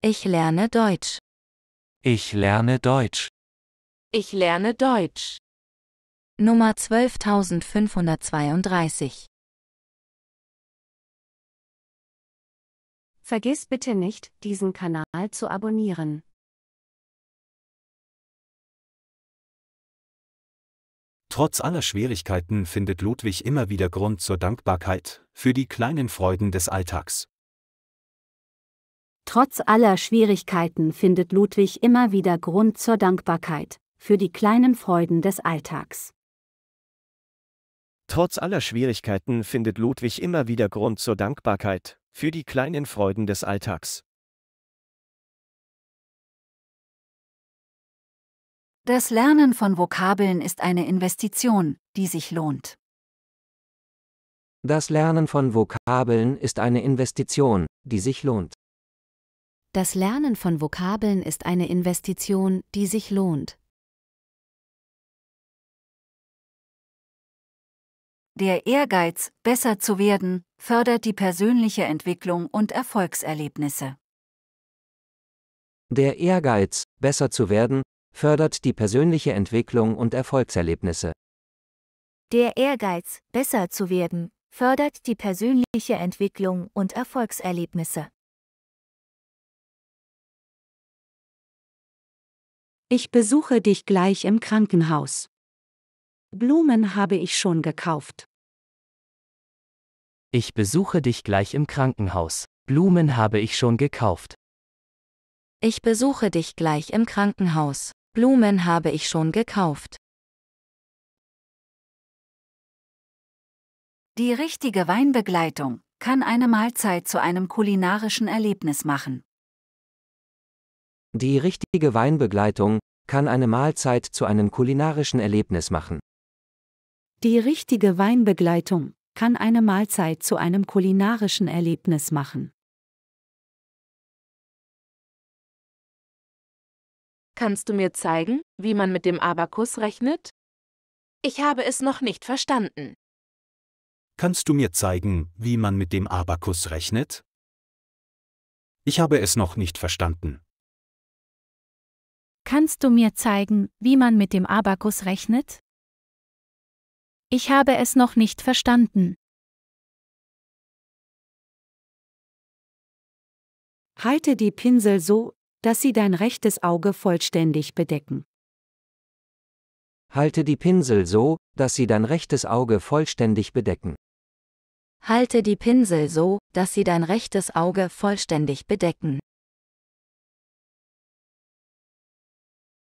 Ich lerne Deutsch. Ich lerne Deutsch. Ich lerne Deutsch. Nummer 12532. Vergiss bitte nicht, diesen Kanal zu abonnieren. Trotz aller Schwierigkeiten findet Ludwig immer wieder Grund zur Dankbarkeit für die kleinen Freuden des Alltags. Trotz aller Schwierigkeiten findet Ludwig immer wieder Grund zur Dankbarkeit für die kleinen Freuden des Alltags. Trotz aller Schwierigkeiten findet Ludwig immer wieder Grund zur Dankbarkeit für die kleinen Freuden des Alltags. Das Lernen von Vokabeln ist eine Investition, die sich lohnt. Das Lernen von Vokabeln ist eine Investition, die sich lohnt. Das Lernen von Vokabeln ist eine Investition, die sich lohnt. Der Ehrgeiz, besser zu werden, fördert die persönliche Entwicklung und Erfolgserlebnisse. Der Ehrgeiz, besser zu werden, fördert die persönliche Entwicklung und Erfolgserlebnisse. Der Ehrgeiz, besser zu werden, fördert die persönliche Entwicklung und Erfolgserlebnisse. Ich besuche dich gleich im Krankenhaus. Blumen habe ich schon gekauft. Ich besuche dich gleich im Krankenhaus. Blumen habe ich schon gekauft. Ich besuche dich gleich im Krankenhaus. Blumen habe ich schon gekauft. Die richtige Weinbegleitung kann eine Mahlzeit zu einem kulinarischen Erlebnis machen. Die richtige Weinbegleitung kann eine Mahlzeit zu einem kulinarischen Erlebnis machen. Die richtige Weinbegleitung kann eine Mahlzeit zu einem kulinarischen Erlebnis machen. Kannst du mir zeigen, wie man mit dem Abakus rechnet? Ich habe es noch nicht verstanden. Kannst du mir zeigen, wie man mit dem Abakus rechnet? Ich habe es noch nicht verstanden. Kannst du mir zeigen, wie man mit dem Abakus rechnet? Ich habe es noch nicht verstanden. Halte die Pinsel so, dass sie dein rechtes Auge vollständig bedecken. Halte die Pinsel so, dass sie dein rechtes Auge vollständig bedecken. Halte die Pinsel so, dass sie dein rechtes Auge vollständig bedecken.